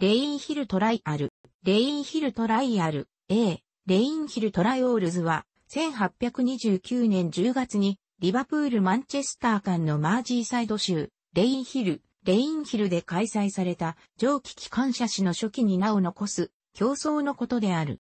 レインヒルトライアル、レインヒルトライアル、A、レインヒルトライオールズは、1829年10月に、リバプール・マンチェスター間のマージーサイド州、レインヒル、レインヒルで開催された、蒸気機関車史の初期に名を残す、競争のことである。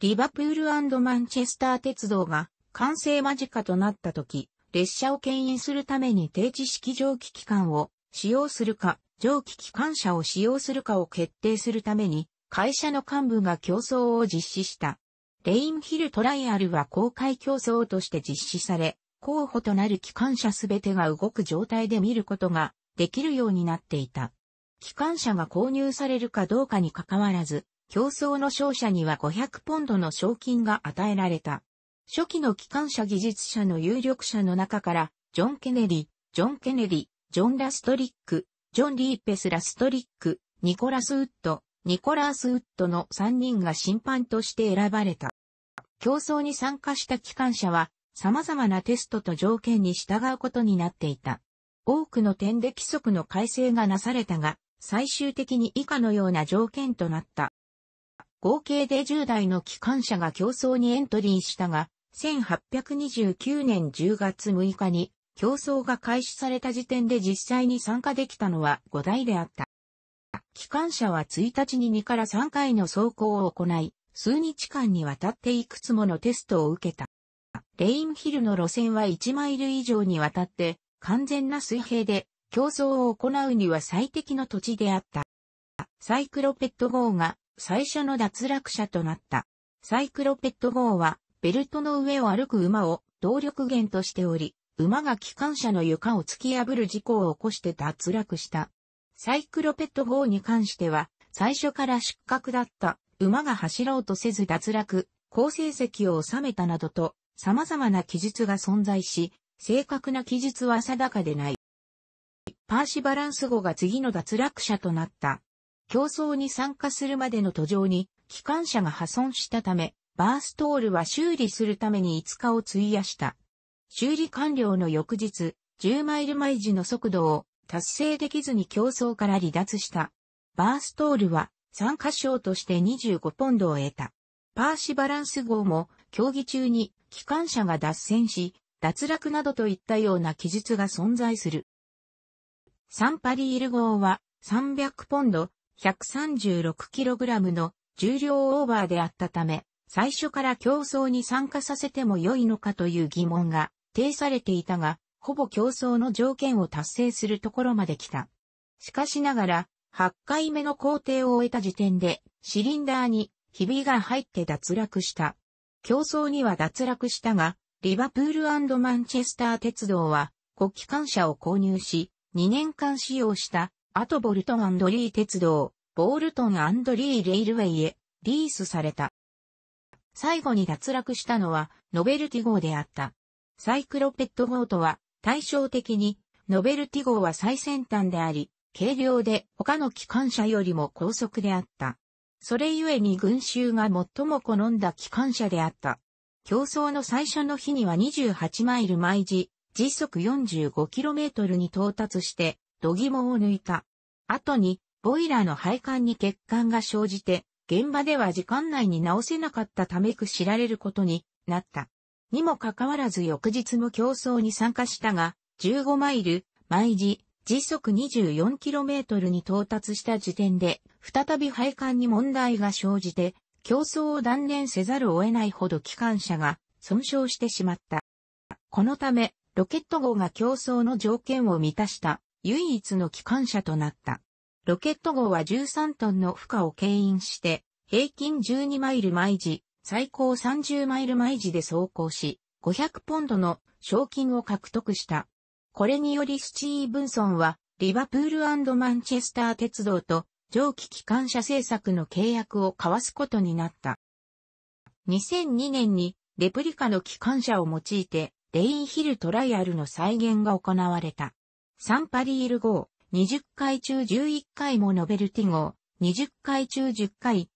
リバプールマンチェスター鉄道が完成間近となった時、列車を牽引するために定置式蒸気機関を使用するか、蒸気機関車を使用するかを決定するために、会社の幹部が競争を実施した。レインヒルトライアルは公開競争として実施され、候補となる機関車すべてが動く状態で見ることができるようになっていた。機関車が購入されるかどうかにかかわらず、競争の勝者には500ポンドの賞金が与えられた。初期の機関車技術者の有力者の中から、ジョン・ケネディ、ジョン・ケネディ、ジョン・ラストリック、ジョン・リーペス・ラストリック、ニコラス・ウッド、ニコラース・ウッドの3人が審判として選ばれた。競争に参加した機関車は、様々なテストと条件に従うことになっていた。多くの点で規則の改正がなされたが、最終的に以下のような条件となった。合計で10台の機関車が競争にエントリーしたが、1829年10月6日に競争が開始された時点で実際に参加できたのは5台であった。機関車は1日に2から3回の走行を行い、数日間にわたっていくつものテストを受けた。レインヒルの路線は1マイル以上にわたって完全な水平で競争を行うには最適の土地であった。サイクロペット号が最初の脱落者となった。サイクロペット号はベルトの上を歩く馬を動力源としており、馬が機関車の床を突き破る事故を起こして脱落した。サイクロペット法に関しては、最初から失格だった、馬が走ろうとせず脱落、好成績を収めたなどと、様々な記述が存在し、正確な記述は定かでない。パーシバランス号が次の脱落者となった。競争に参加するまでの途上に、機関車が破損したため、バーストールは修理するために5日を費やした。修理完了の翌日、10マイル毎時の速度を達成できずに競争から離脱した。バーストールは参加賞として25ポンドを得た。パーシバランス号も競技中に機関車が脱線し、脱落などといったような記述が存在する。サンパリール号は300ポンド 136kg の重量オーバーであったため、最初から競争に参加させても良いのかという疑問が定されていたが、ほぼ競争の条件を達成するところまで来た。しかしながら、8回目の工程を終えた時点で、シリンダーにひびが入って脱落した。競争には脱落したが、リバプールマンチェスター鉄道は、国機関車を購入し、2年間使用した、アトボルトンリー鉄道、ボールトンリーレイルウェイへ、リースされた。最後に脱落したのは、ノベルティ号であった。サイクロペット号とは対照的にノベルティ号は最先端であり、軽量で他の機関車よりも高速であった。それゆえに群衆が最も好んだ機関車であった。競争の最初の日には28マイル毎時、時速 45km に到達して、度肝を抜いた。後に、ボイラーの配管に欠陥が生じて、現場では時間内に直せなかったためく知られることになった。にもかかわらず翌日も競争に参加したが、15マイル、毎時、時速 24km に到達した時点で、再び配管に問題が生じて、競争を断念せざるを得ないほど機関車が損傷してしまった。このため、ロケット号が競争の条件を満たした唯一の機関車となった。ロケット号は13トンの負荷を牽引して、平均12マイル毎時最高30マイル毎時で走行し、500ポンドの賞金を獲得した。これによりスチーブンソンは、リバプールマンチェスター鉄道と蒸気機関車政策の契約を交わすことになった。2002年にレプリカの機関車を用いてレインヒルトライアルの再現が行われた。サンパリール号、20回中11回もノベルティ号、20回中10回、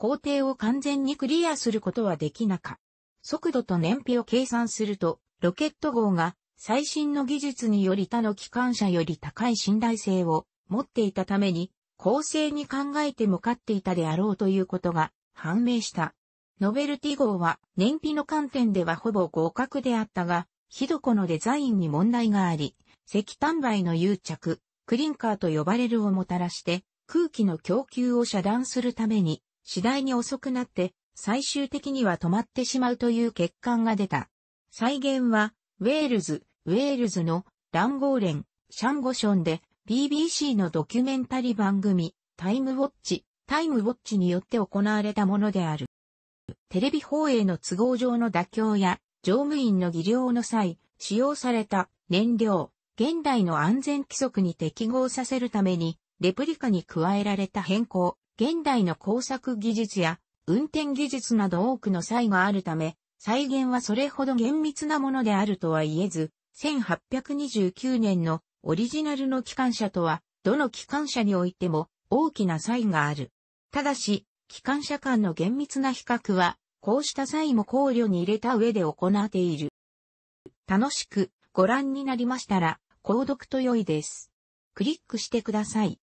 工程を完全にクリアすることはできなか。速度と燃費を計算すると、ロケット号が最新の技術により他の機関車より高い信頼性を持っていたために、公正に考えても勝っていたであろうということが判明した。ノベルティ号は燃費の観点ではほぼ合格であったが、ひどこのデザインに問題があり、石炭灰の誘着、クリンカーと呼ばれるをもたらして、空気の供給を遮断するために次第に遅くなって、最終的には止まってしまうという欠陥が出た。再現は、ウェールズ、ウェールズのランゴーレン、シャンゴションで BBC のドキュメンタリー番組、タイムウォッチ、タイムウォッチによって行われたものである。テレビ放映の都合上の妥協や、乗務員の技量の際、使用された燃料、現代の安全規則に適合させるために、レプリカに加えられた変更、現代の工作技術や運転技術など多くの差異があるため、再現はそれほど厳密なものであるとは言えず、1829年のオリジナルの機関車とは、どの機関車においても大きな差異がある。ただし、機関車間の厳密な比較は、こうした際も考慮に入れた上で行っている。楽しくご覧になりましたら、購読と良いです。クリックしてください。